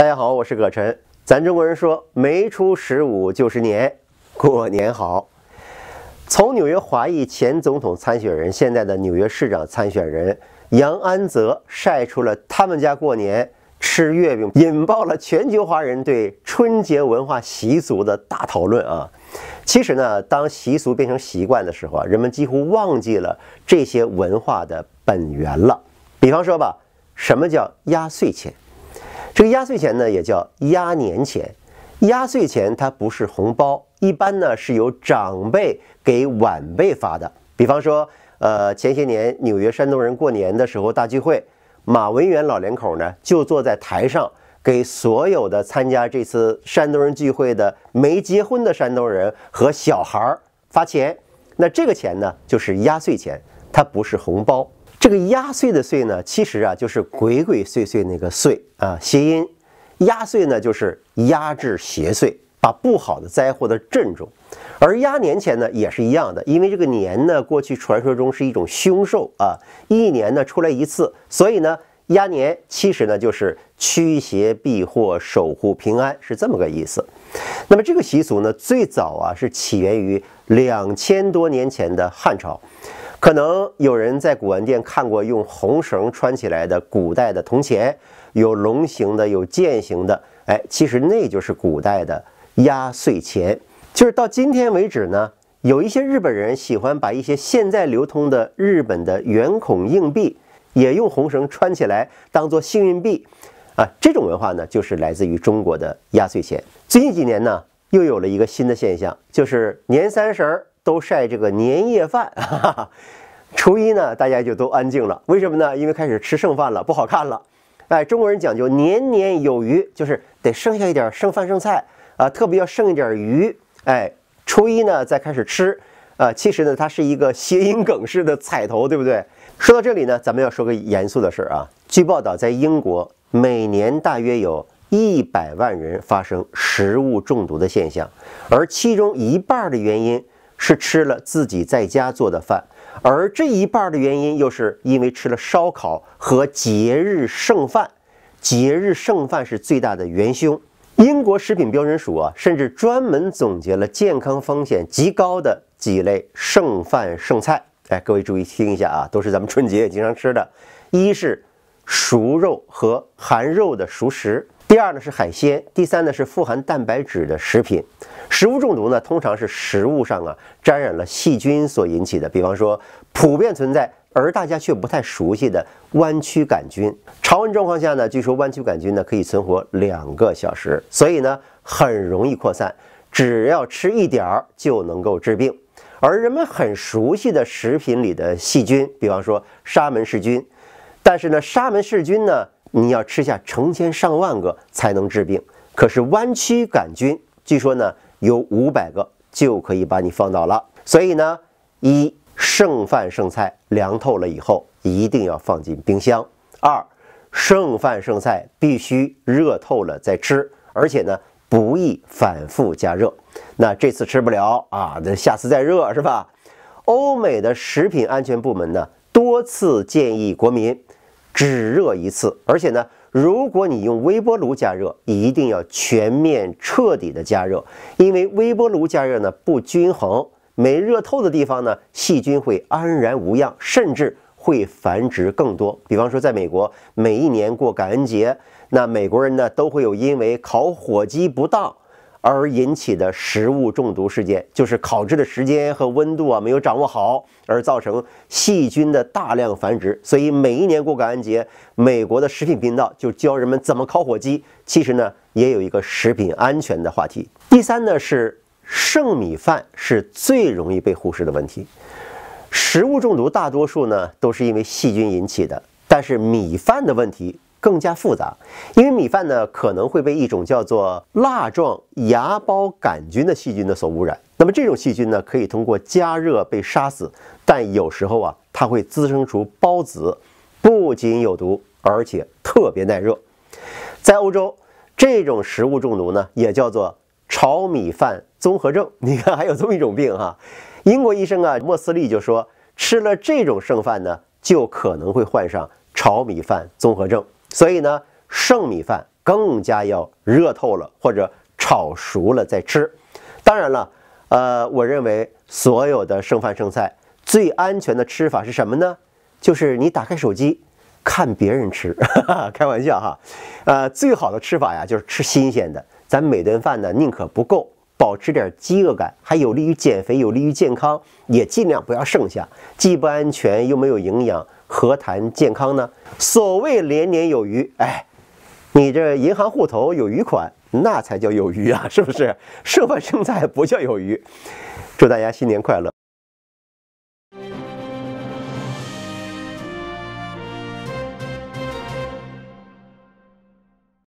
大家好，我是葛晨。咱中国人说，没出十五就是年，过年好。从纽约华裔前总统参选人，现在的纽约市长参选人杨安泽晒出了他们家过年吃月饼，引爆了全球华人对春节文化习俗的大讨论啊。其实呢，当习俗变成习惯的时候啊，人们几乎忘记了这些文化的本源了。比方说吧，什么叫压岁钱？这个压岁钱呢，也叫压年钱。压岁钱它不是红包，一般呢是由长辈给晚辈发的。比方说，呃，前些年纽约山东人过年的时候大聚会，马文元老两口呢就坐在台上，给所有的参加这次山东人聚会的没结婚的山东人和小孩发钱。那这个钱呢，就是压岁钱，它不是红包。这个压岁的岁呢，其实啊就是鬼鬼祟祟那个岁啊，谐音。压岁呢就是压制邪祟，把不好的灾祸的镇住。而压年前呢也是一样的，因为这个年呢过去传说中是一种凶兽啊，一年呢出来一次，所以呢压年其实呢就是驱邪避祸、守护平安，是这么个意思。那么这个习俗呢最早啊是起源于两千多年前的汉朝。可能有人在古玩店看过用红绳穿起来的古代的铜钱，有龙形的，有剑形的，哎，其实那就是古代的压岁钱。就是到今天为止呢，有一些日本人喜欢把一些现在流通的日本的圆孔硬币也用红绳穿起来当做幸运币，啊，这种文化呢就是来自于中国的压岁钱。最近几年呢，又有了一个新的现象，就是年三十儿。都晒这个年夜饭，哈哈，初一呢，大家就都安静了。为什么呢？因为开始吃剩饭了，不好看了。哎，中国人讲究年年有余，就是得剩下一点剩饭剩菜啊，特别要剩一点鱼。哎，初一呢再开始吃，啊，其实呢它是一个谐音梗式的彩头，对不对？说到这里呢，咱们要说个严肃的事儿啊。据报道，在英国每年大约有一百万人发生食物中毒的现象，而其中一半的原因。是吃了自己在家做的饭，而这一半的原因又是因为吃了烧烤和节日剩饭，节日剩饭是最大的元凶。英国食品标准署啊，甚至专门总结了健康风险极高的几类剩饭剩菜。哎，各位注意听一下啊，都是咱们春节也经常吃的，一是熟肉和含肉的熟食。第二呢是海鲜，第三呢是富含蛋白质的食品。食物中毒呢，通常是食物上啊沾染了细菌所引起的。比方说，普遍存在而大家却不太熟悉的弯曲杆菌，常温状况下呢，据说弯曲杆菌呢可以存活两个小时，所以呢很容易扩散，只要吃一点儿就能够治病。而人们很熟悉的食品里的细菌，比方说沙门氏菌，但是呢沙门氏菌呢。你要吃下成千上万个才能治病，可是弯曲杆菌据说呢，有五百个就可以把你放倒了。所以呢，一剩饭剩菜凉透了以后，一定要放进冰箱；二剩饭剩菜必须热透了再吃，而且呢，不宜反复加热。那这次吃不了啊，那下次再热是吧？欧美的食品安全部门呢，多次建议国民。只热一次，而且呢，如果你用微波炉加热，一定要全面彻底的加热，因为微波炉加热呢不均衡，没热透的地方呢，细菌会安然无恙，甚至会繁殖更多。比方说，在美国，每一年过感恩节，那美国人呢都会有因为烤火鸡不当。而引起的食物中毒事件，就是烤制的时间和温度啊没有掌握好，而造成细菌的大量繁殖。所以每一年过感恩节，美国的食品频道就教人们怎么烤火鸡。其实呢，也有一个食品安全的话题。第三呢，是剩米饭是最容易被忽视的问题。食物中毒大多数呢都是因为细菌引起的，但是米饭的问题。更加复杂，因为米饭呢可能会被一种叫做蜡状芽孢杆菌的细菌呢所污染。那么这种细菌呢可以通过加热被杀死，但有时候啊它会滋生出孢子，不仅有毒，而且特别耐热。在欧洲，这种食物中毒呢也叫做炒米饭综合症。你看还有这么一种病哈。英国医生啊莫斯利就说，吃了这种剩饭呢就可能会患上炒米饭综合症。所以呢，剩米饭更加要热透了或者炒熟了再吃。当然了，呃，我认为所有的剩饭剩菜最安全的吃法是什么呢？就是你打开手机看别人吃，开玩笑哈。呃，最好的吃法呀，就是吃新鲜的。咱每顿饭呢，宁可不够，保持点饥饿感，还有利于减肥，有利于健康，也尽量不要剩下，既不安全又没有营养。何谈健康呢？所谓年年有余，哎，你这银行户头有余款，那才叫有余啊，是不是？剩饭剩菜不叫有余。祝大家新年快乐！